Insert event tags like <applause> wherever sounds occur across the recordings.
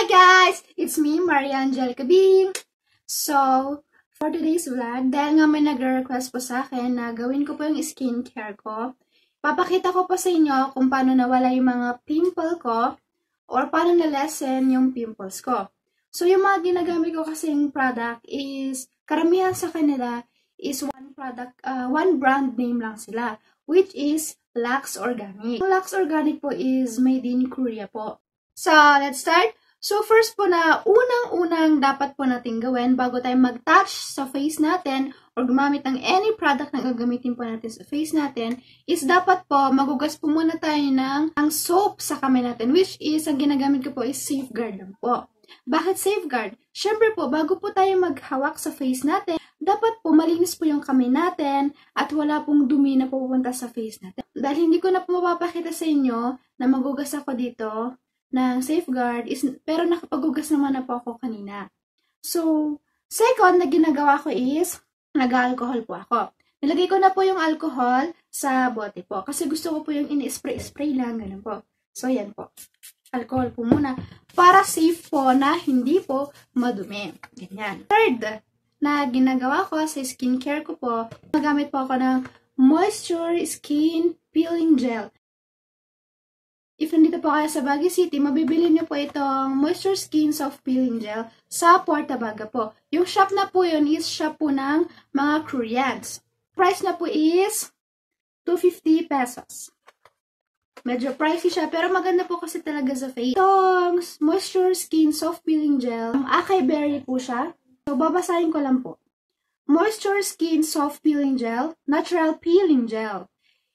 Hi guys! It's me, Maria Angelica Bing. So, for today's vlog, dahil nga may nagre-request po sa akin na gawin ko po yung skincare ko, papakita ko po sa inyo kung paano nawala yung mga pimple ko or paano na-lessen yung pimples ko. So, yung mga ginagamit ko kasing product is, karamihan sa kanila is one product, uh, one brand name lang sila, which is Lux Organic. Lux Organic po is made in Korea po. So, let's start! So first po na unang-unang dapat po nating gawin bago tayo mag-touch sa face natin or gumamit ng any product na gagamitin po natin sa face natin is dapat po magugas po muna tayo ng ang soap sa kamay natin which is ang ginagamit ko po is safeguard lang po. Bakit safeguard? Siyempre po, bago po tayo maghawak sa face natin, dapat po malinis po yung kamay natin at wala pong dumi na pupunta sa face natin. Dahil hindi ko na po mapapakita sa inyo na magugas ako dito ng safeguard is, pero nakapaghugas naman na po ako kanina. So, second na ginagawa ko is, nag-alcohol po ako. Nilagay ko na po yung alcohol sa bote po. Kasi gusto ko po yung in spray spray lang, ganun po. So, yan po. Alcohol po muna. Para safe po na hindi po madumi. Ganyan. Third na ginagawa ko sa skincare ko po, nagamit po ako ng Moisture Skin Peeling Gel. If nandito po kayo sa Baguio City, mabibili niyo po itong Moisture Skin Soft Peeling Gel sa Portabaga po. Yung shop na po yun is shop po ng mga Koreans. Price na po is 250 pesos. Medyo pricey siya, pero maganda po kasi talaga sa face. Itong Moisture Skin Soft Peeling Gel, acai berry po siya. So, babasahin ko lang po. Moisture Skin Soft Peeling Gel, Natural Peeling Gel.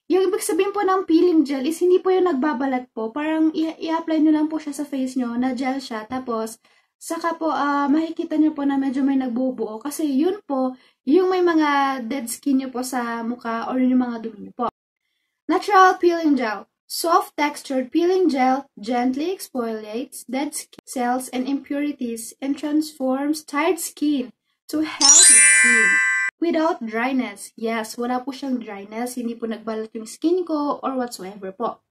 Yung ibig sabihin po ng peeling gel is hindi po yung nagbabalat po. Parang i-apply nyo lang po siya sa face nyo na gel siya. Tapos, saka po uh, makikita nyo po na medyo may nagbubuo. Kasi yun po, yung may mga dead skin nyo po sa mukha or yung mga dumi nyo po. Natural peeling gel. Soft textured peeling gel gently exfoliates dead skin cells and impurities and transforms tired skin to healthy skin without dryness. Yes, wala po siyang dryness, hindi po nagbalat yung skin ko or whatsoever po.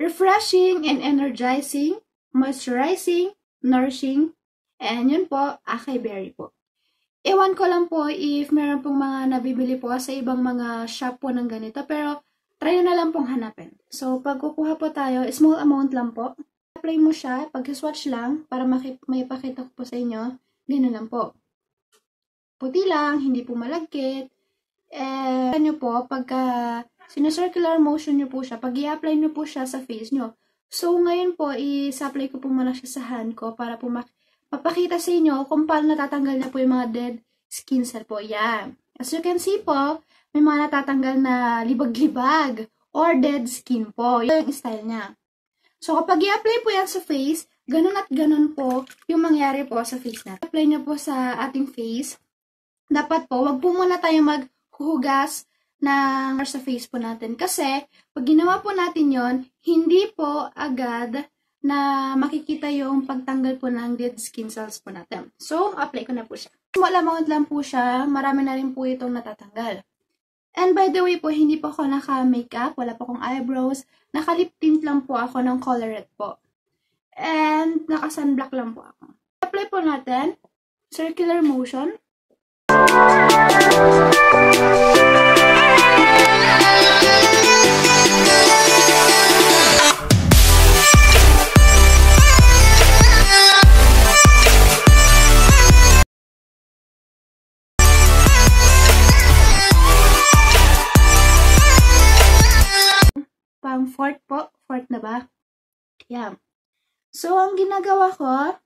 Refreshing and energizing, moisturizing, nourishing, and yun po, acai berry po. Ewan ko lang po if meron pong mga nabibili po sa ibang mga shop po ng ganito, pero try na lang pong hanapin. So, pag kukuha po tayo, small amount lang po. Apply mo siya, pag-swatch lang, para may pakita ko po sa inyo, ganun lang po puti lang, hindi po malagkit. And, nyo po, pagka sinacircular motion nyo po siya, pag i-apply nyo po siya sa face nyo. So, ngayon po, i-supply ko po muna siya sa hand ko para po mapakita sa inyo kung paano natatanggal na po yung mga dead skin cell po. Yan. As you can see po, may mga natatanggal na libag-libag or dead skin po. Yun yung style niya. So, kapag i-apply po yan sa face, ganun at ganun po yung mangyari po sa face natin. Apply niyo po sa ating face dapat po, wag po muna tayo maghuhugas ng sa face po natin. Kasi, pag ginawa po natin yon hindi po agad na makikita yung pagtanggal po ng dead skin cells po natin. So, apply ko na po siya. Small amount lang po siya, marami na rin po itong natatanggal. And by the way po, hindi po ako naka-makeup, wala po akong eyebrows, naka-lip tint lang po ako ng colorate po. And naka-sunblock lang po ako. Apply po natin, circular motion pang fourth po. Fourth na ba? Yeah. So, ang ginagawa ko,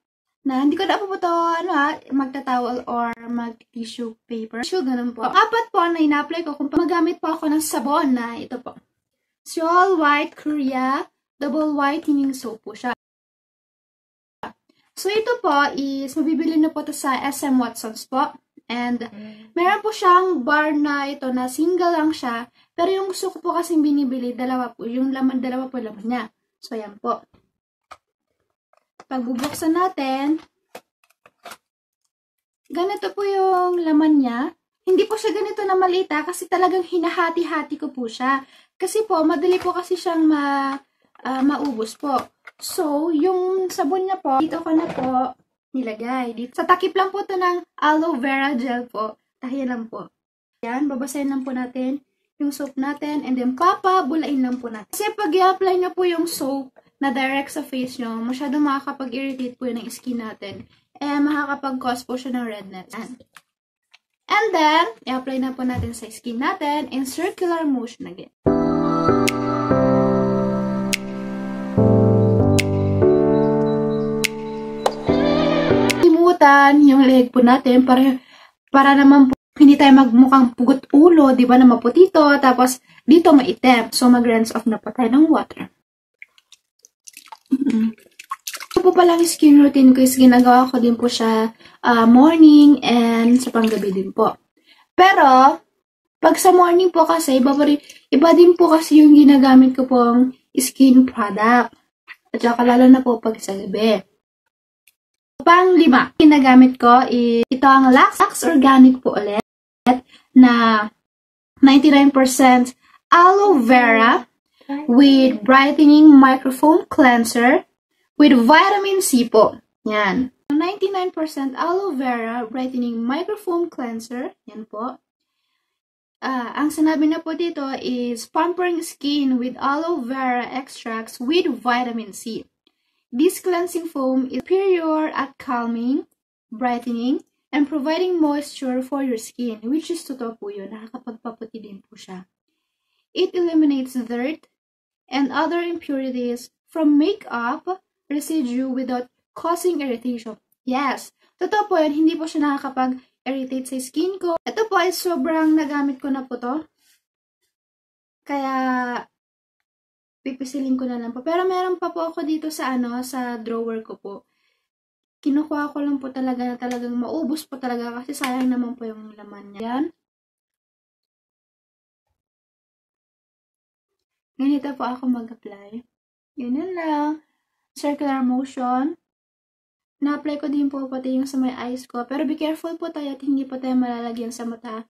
na hindi ko na po po to, ano ha, magtatawal or mag-tissue paper. Tissue, ganun po. Apat po na ina-apply ko kung magamit po ako ng sabon na ito po. Seoul White Korea Double Whitening Soap po siya. So, ito po is, mabibili na po to sa SM Watsons po. And, meron po siyang bar na ito na single lang siya. Pero yung gusto ko po kasing binibili, dalawa po. Yung laman, dalawa po laman niya. So, ayan po pag bubuksan natin, ganito po yung laman niya. Hindi po siya ganito na malita ah, kasi talagang hinahati-hati ko po siya. Kasi po, madali po kasi siyang ma, uh, maubos po. So, yung sabon niya po, dito ko na po nilagay. Dito. Sa takip lang po ito ng aloe vera gel po. Tahiya lang po. Yan, babasahin lang po natin yung soap natin. And then, papa, papabulain lang po natin. Kasi pag i-apply niyo po yung soap, na direct sa face nyo, masyadong makakapag-irritate po yun ng skin natin. Eh, makakapag-cause po siya ng redness. And then, i-apply na po natin sa skin natin in circular motion again. Imutan yung leg po natin para, para naman po hindi tayo magmukhang pugot ulo, di ba, na maputito, tapos dito maitim. So, mag-rinse off na po tayo ng water. Mm-mm. Ito po palang skin routine ko is ginagawa ko din po siya uh, morning and sa panggabi din po. Pero, pag sa morning po kasi, iba, pa rin, iba din po kasi yung ginagamit ko pong skin product. At saka lalo na po pag sa gabi. Pang lima, ginagamit ko is ito ang Lax, Lax Organic po ulit na 99% aloe vera with brightening microfoam cleanser with vitamin C po. Yan. 99% aloe vera brightening microfoam cleanser. Yan po. Uh, ang sinabi na po dito is pampering skin with aloe vera extracts with vitamin C. This cleansing foam is superior at calming, brightening, and providing moisture for your skin, which is totoo po yun. Nakakapagpaputi din po siya. It eliminates dirt, and other impurities from makeup residue without causing irritation. Yes, totoo po yan. Hindi po siya nakakapag-irritate sa skin ko. Ito po ay sobrang nagamit ko na po to. Kaya, pipisilin ko na lang po. Pero meron pa po ako dito sa ano, sa drawer ko po. Kinukuha ko lang po talaga na talagang maubos po talaga kasi sayang naman po yung laman niya. Yan. Ganito po ako mag-apply. Ganyan lang. Circular motion. Na-apply ko din po pati yung sa may eyes ko. Pero be careful po tayo at hindi po tayo malalagyan sa mata.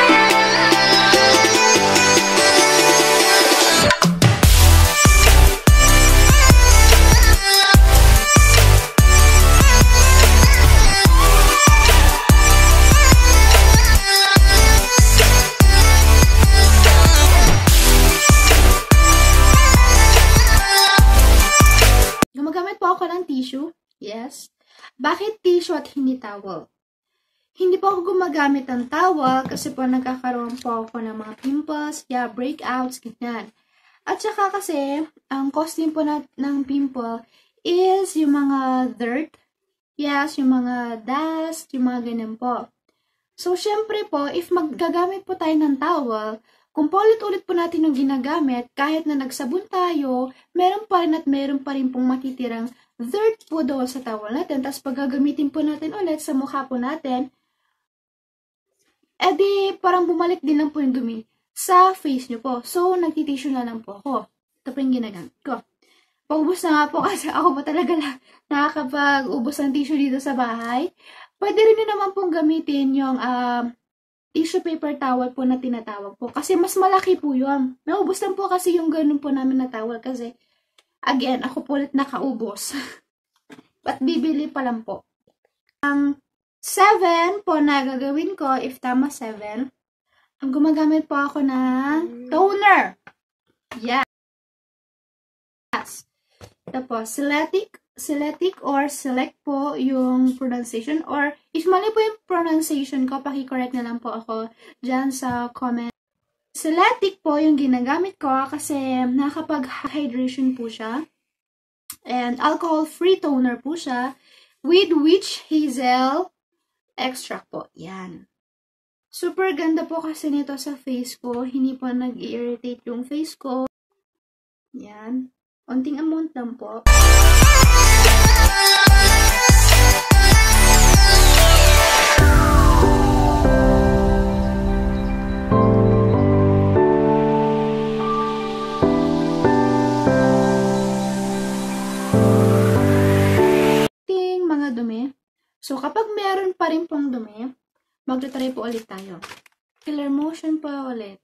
Bakit tissue at hindi towel? Hindi po ako gumagamit ng towel kasi po nagkakaroon po ako ng mga pimples, yeah, breakouts, ganyan. At saka kasi, ang din po na, ng pimple is yung mga dirt, yes, yung mga dust, yung mga ganyan po. So, syempre po, if magagamit po tayo ng towel, kung paulit-ulit po natin yung ginagamit, kahit na nagsabon tayo, meron pa rin at meron pa rin pong matitirang third po doon sa towel natin. Tapos pag gagamitin po natin ulit sa mukha po natin, edi eh parang bumalik din lang po yung dumi sa face nyo po. So, nagtitissue na lang po ako. Ito po yung ginagamit ko. Paubos na nga po <laughs> kasi ako po talaga lang nakakapag-ubos ng tissue dito sa bahay. Pwede rin nyo naman pong gamitin yung um, tissue paper towel po na tinatawag po. Kasi mas malaki po yun. Naubos lang po kasi yung ganun po namin na towel kasi Again, ako po ulit nakaubos. <laughs> But bibili pa lang po. Ang 7 po na gagawin ko, if tama 7, ang gumagamit po ako ng hmm. toner. Yes. Tapos, selectic, selectic or select po yung pronunciation or if mali po yung pronunciation ko, pakicorrect na lang po ako dyan sa comment. Selatic po yung ginagamit ko kasi nakapag-hydration po siya. And alcohol-free toner po siya with witch hazel extract po. Yan. Super ganda po kasi nito sa face ko. Hindi po nag-irritate yung face ko. Yan. Onting amount lang po. dumi. So, kapag meron pa rin pong dumi, magtatry po ulit tayo. Killer motion po ulit.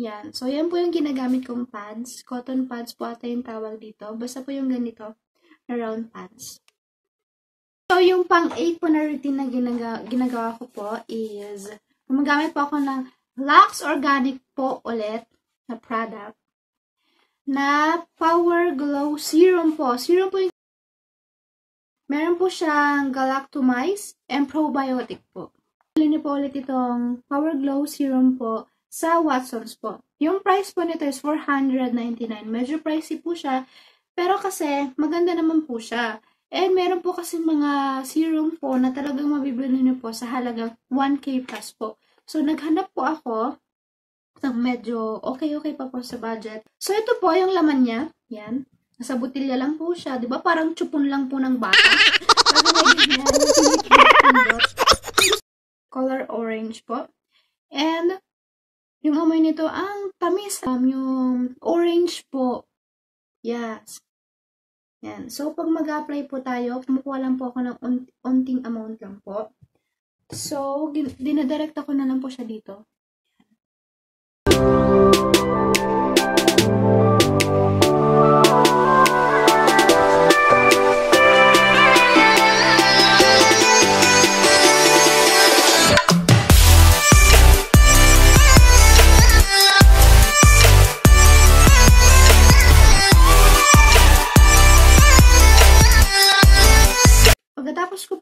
Yan. So, yan po yung ginagamit kong pads. Cotton pads po ata yung tawag dito. Basta po yung ganito na round pads. So, yung pang-8 po na routine na ginaga ginagawa ko po is gumagamit po ako ng Lux Organic po ulit na product na Power Glow Serum po. Serum po yung Meron po siyang galactomice and probiotic po. Bili po ulit itong Power Glow Serum po sa Watson's po. Yung price po nito is 499. Medyo pricey po siya. Pero kasi maganda naman po siya. And meron po kasi mga serum po na talagang mabibili niyo po sa halagang 1K plus po. So, naghanap po ako ng medyo okay-okay pa po sa budget. So, ito po yung laman niya. Yan. Nasa butilya lang po siya, di ba? Parang chupon lang po ng bata. Color orange po. And, yung amoy nito, ang tamis. Um, yung orange po. Yes. Yan. So, pag mag-apply po tayo, kumukuha lang po ako ng unting amount lang po. So, din dinadirect ako na lang po siya dito.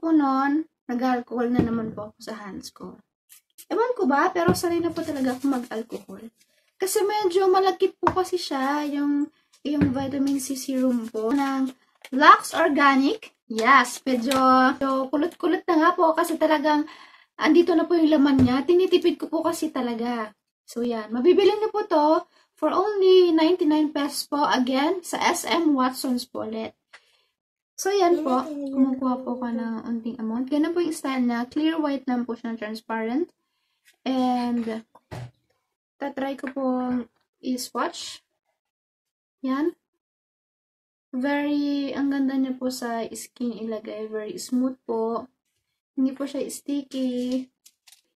po noon, nag-alcohol na naman po ako sa hands ko. Ewan ko ba, pero sanay na po talaga ako mag-alcohol. Kasi medyo malakit po kasi siya, yung, yung vitamin C serum po ng Lux Organic. Yes, medyo, medyo kulot-kulot na nga po kasi talagang andito na po yung laman niya. Tinitipid ko po kasi talaga. So yan, mabibili niyo po to for only 99 pesos po again sa SM Watson's po ulit. So, yan po. Kumukuha po ko ng unting amount. Ganun po yung style na clear white lang po siya transparent. And, tatry ko po i-swatch. Yan. Very, ang ganda niya po sa skin ilagay. Very smooth po. Hindi po siya sticky.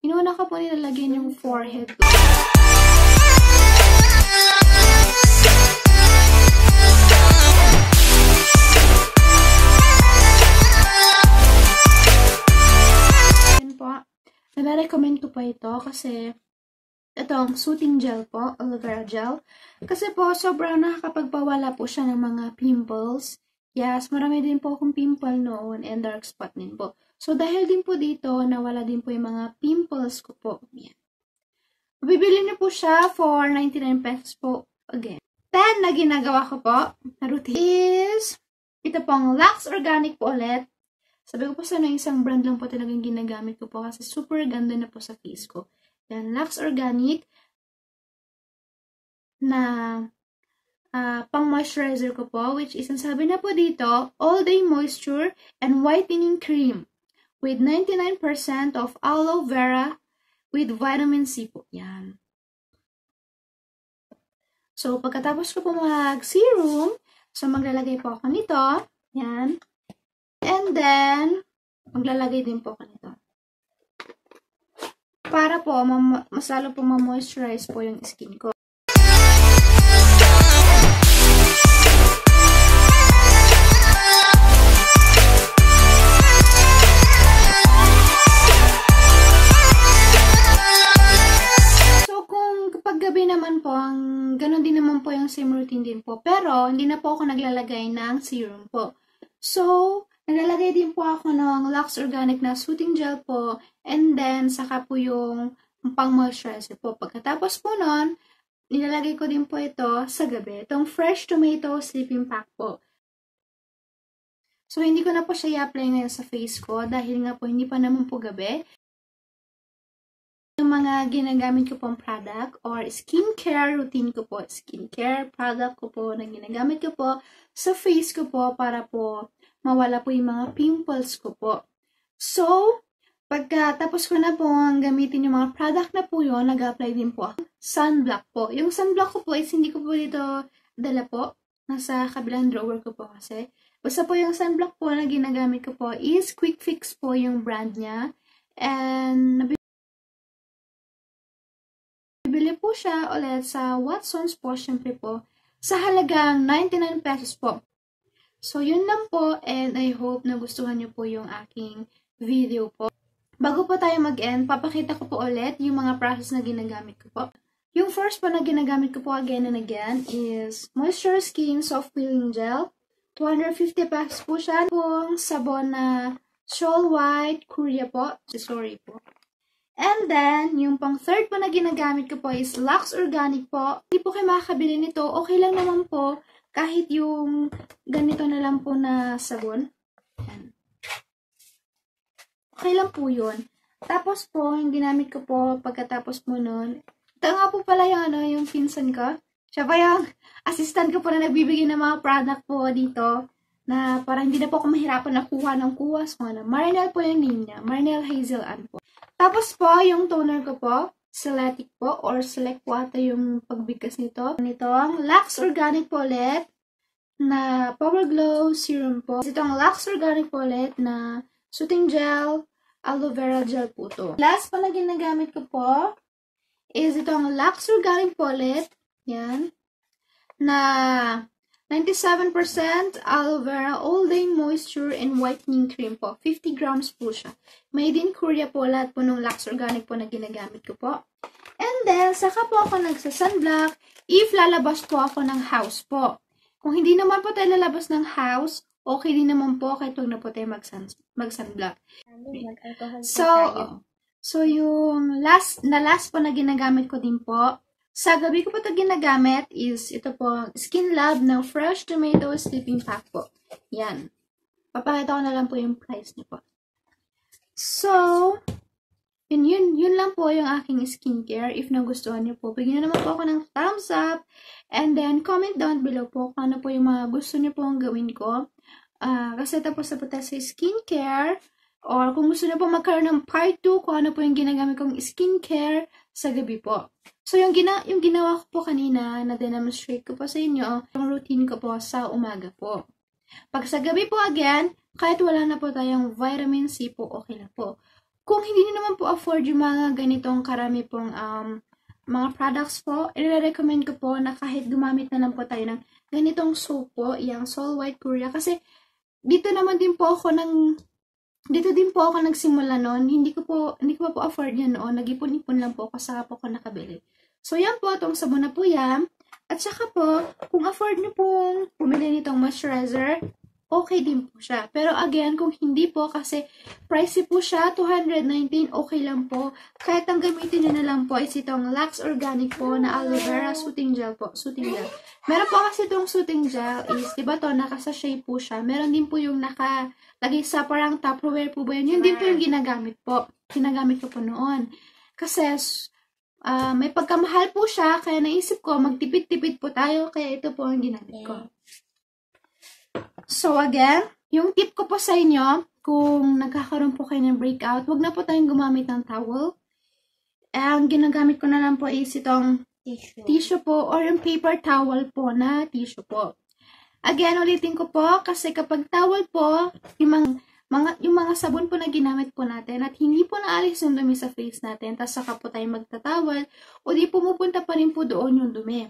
Inuuna ko po nilalagyan yung forehead ko. Nare-recommend ko po ito kasi itong soothing gel po, aloe vera gel. Kasi po, sobrang nakakapagpawala po siya ng mga pimples. Yes, marami din po akong pimple noon and dark spot din po. So, dahil din po dito, nawala din po yung mga pimples ko po. Yan. Bibili niyo po siya for 99 pesos po again. Then, na ginagawa ko po na routine is ito pong Lux Organic po ulit. Sabi ko po sana isang brand lang po talagang ginagamit ko po kasi super ganda na po sa face ko. Yan, Lux Organic na uh, pang moisturizer ko po which is ang sabi na po dito, All Day Moisture and Whitening Cream with 99% of aloe vera with vitamin C po. Yan. So, pagkatapos ko po mag-serum, so maglalagay po ako nito. Yan. And then, maglalagay din po ako nito. Para po, masalo po ma-moisturize po yung skin ko. So, kung kapag naman po, ang, ganun din naman po yung same routine din po. Pero, hindi na po ako naglalagay ng serum po. So, Nalalagay din po ako ng Lux Organic na Soothing Gel po and then saka po yung pang moisturizer po. Pagkatapos po nun, nilalagay ko din po ito sa gabi. Itong Fresh Tomato Sleeping Pack po. So, hindi ko na po siya i-apply ngayon sa face ko dahil nga po hindi pa naman po gabi. Yung mga ginagamit ko pong product or skincare routine ko po, skincare product ko po na ginagamit ko po sa face ko po para po mawala po yung mga pimples ko po. So, Pagkatapos ko na po ang gamitin yung mga product na po yun, nag-apply din po Sunblock po. Yung sunblock ko po is hindi ko po dito dala po. Nasa kabilang drawer ko po kasi. Basta po yung sunblock po na ginagamit ko po is Quick Fix po yung brand niya. And nabili po siya ulit sa Watson's po, syempre po, sa halagang 99 pesos po. So, yun lang po and I hope na gustuhan nyo po yung aking video po. Bago po tayo mag-end, papakita ko po ulit yung mga process na ginagamit ko po. Yung first po na ginagamit ko po again and again is Moisture Skin Soft Peeling Gel. 250 packs po siya. Pong sabon na Shoal White Korea po. Sorry po. And then, yung pang third po na ginagamit ko po is Lux Organic po. Hindi po kayo makakabili nito. Okay lang naman po kahit yung ganito na lang po na sabon. Yan. Okay lang po yun. Tapos po, yung ginamit ko po pagkatapos po nun. Ito nga po pala yung, ano, yung pinsan ko. Siya pa yung assistant ko po na nagbibigay ng mga product po dito na para hindi na po ako mahirapan na kuha ng kuha. So, ano, Marinel po yung name niya. Marinel Hazel Ann po. Tapos po, yung toner ko po. Select po or select po ata yung pagbigkas nito. Nitong Lux Organic Palette na Power Glow Serum po. Itong Lux Organic Palette na Soothing Gel, Aloe Vera Gel po to. Last pa na ginagamit ko po is itong Lux Organic Palette. Yan. Na 97% aloe vera all-day moisture and whitening cream po. 50 grams po siya. Made in Korea po. Lahat po ng Lux Organic po na ginagamit ko po. And then, saka po ako nagsasunblock if lalabas po ako ng house po. Kung hindi naman po tayo lalabas ng house, okay din naman po kahit huwag na po tayo mag-sun, mag-sunblock. So, oh. so yung last, na last po na ginagamit ko din po sa gabi ko po ito ginagamit is ito po, Skin Lab na Fresh Tomato Sleeping Pack po. Yan. Papakita ko na lang po yung price niyo po. So, yun, yun, yun lang po yung aking skincare. If nagustuhan niyo po, bigyan naman po ako ng thumbs up. And then, comment down below po kung ano po yung mga gusto niyo po ang gawin ko. Uh, kasi tapos na po tayo sa skincare. Or kung gusto niyo po magkaroon ng part 2, kung ano po yung ginagamit kong skincare sa gabi po. So, yung, gina yung ginawa ko po kanina, na demonstrate ko po sa inyo, yung routine ko po sa umaga po. Pag sa gabi po again, kahit wala na po tayong vitamin C po, okay na po. Kung hindi niyo naman po afford yung mga ganitong karami pong um, mga products po, i-recommend ko po na kahit gumamit na lang po tayo ng ganitong soap po, yung Sol White Korea. Kasi, dito naman din po ako nang dito din po ako nagsimula noon. Hindi ko po, hindi ko po afford yan noon. Nag-ipon-ipon lang po ako saka po ako nakabili. So, yan po itong sabon na po yan. At saka po, kung afford nyo pong pumili nitong moisturizer, okay din po siya. Pero again, kung hindi po, kasi pricey po siya, 219, okay lang po. Kahit ang gamitin nyo na lang po is itong Lux Organic po na aloe vera soothing gel po. Soothing gel. Meron po kasi itong soothing gel is, di ba to, nakasashay po siya. Meron din po yung nakalagay sa parang Tupperware po ba yun. Yun din po yung ginagamit po. Ginagamit ko po noon. Kasi, Uh, may pagkamahal po siya, kaya naisip ko, magtipid-tipid po tayo, kaya ito po ang ginamit ko. So again, yung tip ko po sa inyo, kung nagkakaroon po kayo ng breakout, wag na po tayong gumamit ng towel. Ang ginagamit ko na lang po is itong tissue, tissue po or yung paper towel po na tissue po. Again, ulitin ko po kasi kapag towel po, yung mga, mga, yung mga sabon po na ginamit po natin at hindi po naalis yung dumi sa face natin, tapos saka po tayo magtatawal o di pumupunta pa rin po doon yung dumi.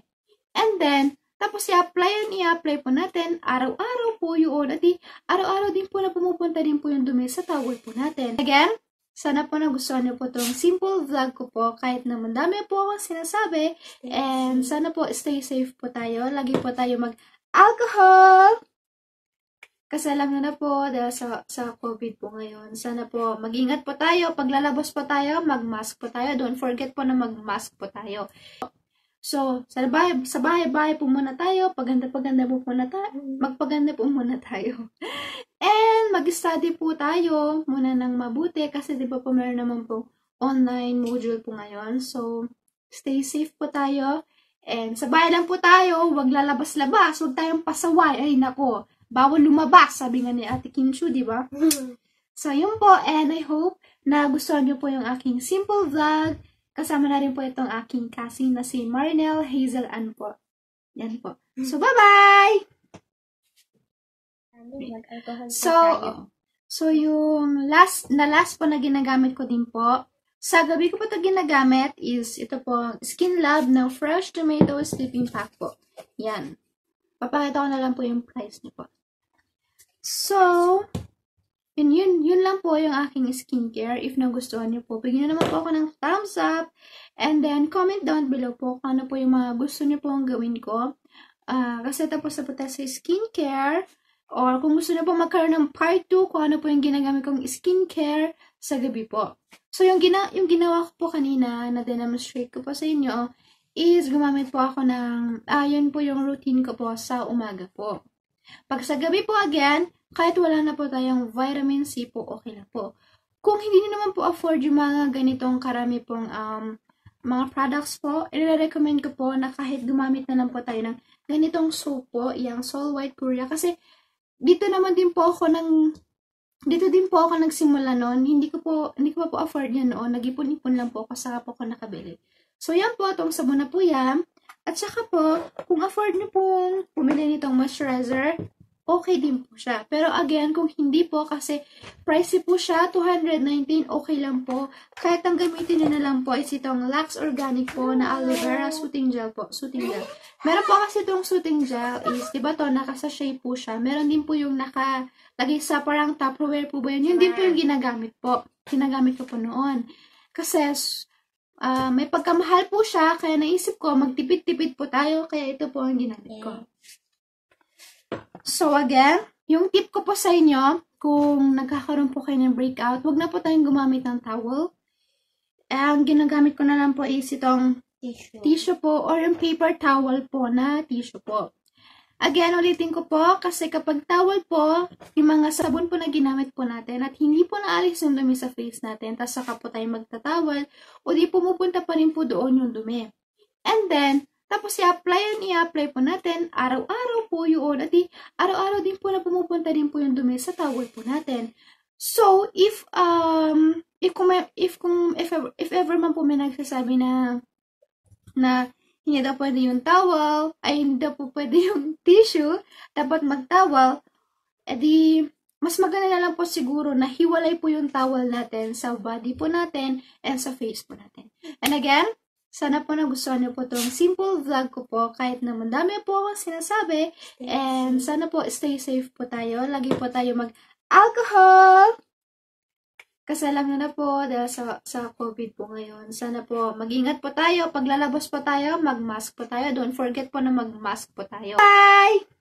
And then, tapos i-apply yan, i-apply po natin araw-araw po yun at araw-araw din po na pumupunta din po yung dumi sa towel po natin. Again, sana po nagustuhan niyo po itong simple vlog ko po kahit na madami po akong sinasabi and sana po stay safe po tayo. Lagi po tayo mag-alcohol! Kasi alam nyo na po, dahil sa, sa COVID po ngayon, sana po mag-ingat po tayo, paglalabas po tayo, mag-mask po tayo. Don't forget po na mag-mask po tayo. So, sa bahay, sa bahay-bahay po muna tayo, paganda-paganda po muna tayo, magpaganda po muna tayo. And mag-study po tayo muna ng mabuti kasi di ba po meron naman po online module po ngayon. So, stay safe po tayo. And sa bahay lang po tayo, huwag lalabas-labas, huwag tayong pasaway. Ay nako, bawal lumabas, sabi nga ni Ate Kim Chu, di ba? <laughs> So, yun po, and I hope na gustuhan nyo po yung aking simple vlog. Kasama na rin po itong aking kasing na si Marinel Hazel Ann po. Yan po. So, bye-bye! So, so yung last, na last po na ginagamit ko din po, sa gabi ko po ito ginagamit is ito po, Skin Lab na Fresh Tomato Sleeping Pack po. Yan. Papakita ko na lang po yung price niyo po. So, yun, yun, yun lang po yung aking skincare. If nagustuhan niyo po, bigyan naman po ako ng thumbs up. And then, comment down below po kung ano po yung mga gusto niyo po pong gawin ko. Uh, kasi tapos na po tayo sa skincare. Or kung gusto niyo po magkaroon ng part 2, kung ano po yung ginagamit kong skincare sa gabi po. So, yung, gina yung ginawa ko po kanina, na demonstrate ko po sa inyo, is gumamit po ako ng, ayun ah, po yung routine ko po sa umaga po. Pag sa gabi po again, kahit wala na po tayong vitamin C po, okay na po. Kung hindi niyo naman po afford yung mga ganitong karami pong um, mga products po, i-recommend ko po na kahit gumamit na lang po tayo ng ganitong soap po, yung Soul White Korea. Kasi dito naman din po ako ng dito din po ako nagsimula noon. Hindi ko po, hindi ko po afford yan noon. Nag-ipon-ipon lang po ako, saka po ako nakabili. So, yan po, itong sabon na po yan. At saka po, kung afford niyo pong pumili nitong moisturizer, okay din po siya. Pero again, kung hindi po, kasi pricey po siya, 219, okay lang po. Kahit ang gamitin nyo na lang po is itong Lux Organic po na aloe vera soothing gel po. Soothing gel. Meron po kasi itong soothing gel is, di ba to, nakasashay po siya. Meron din po yung nakalagay sa parang Tupperware po ba yun. Yun din po yung ginagamit po. Ginagamit ko po noon. Kasi uh, may pagkamahal po siya, kaya naisip ko, magtipid-tipid po tayo, kaya ito po ang ginamit ko. So again, yung tip ko po sa inyo, kung nagkakaroon po kayo ng breakout, huwag na po tayong gumamit ng towel. Ang ginagamit ko na lang po is itong tissue, tissue po or yung paper towel po na tissue po. Again, ulitin ko po kasi kapag towel po, yung mga sabon po na ginamit po natin at hindi po naalis yung dumi sa face natin, tapos saka po tayo magtatawal o di pumupunta pa rin po doon yung dumi. And then, tapos i-apply yun, i-apply po natin araw-araw po yun at araw-araw din po na pumupunta din po yung dumi sa towel po natin. So, if, um, if, kung, if, kung, if, ever, if ever man po may nagsasabi na, na, hindi daw pwede yung towel, ay hindi daw po pwede yung <laughs> tissue, dapat mag-towel, edi eh mas maganda na lang po siguro na hiwalay po yung towel natin sa body po natin and sa face po natin. And again, sana po nagustuhan niyo po itong simple vlog ko po kahit na madami po akong sinasabi and sana po stay safe po tayo. Lagi po tayo mag-alcohol! Kasalangan na po dahil sa, sa COVID po ngayon. Sana po magingat po tayo. Paglalabas po tayo, magmask po tayo. Don't forget po na magmask po tayo. Bye!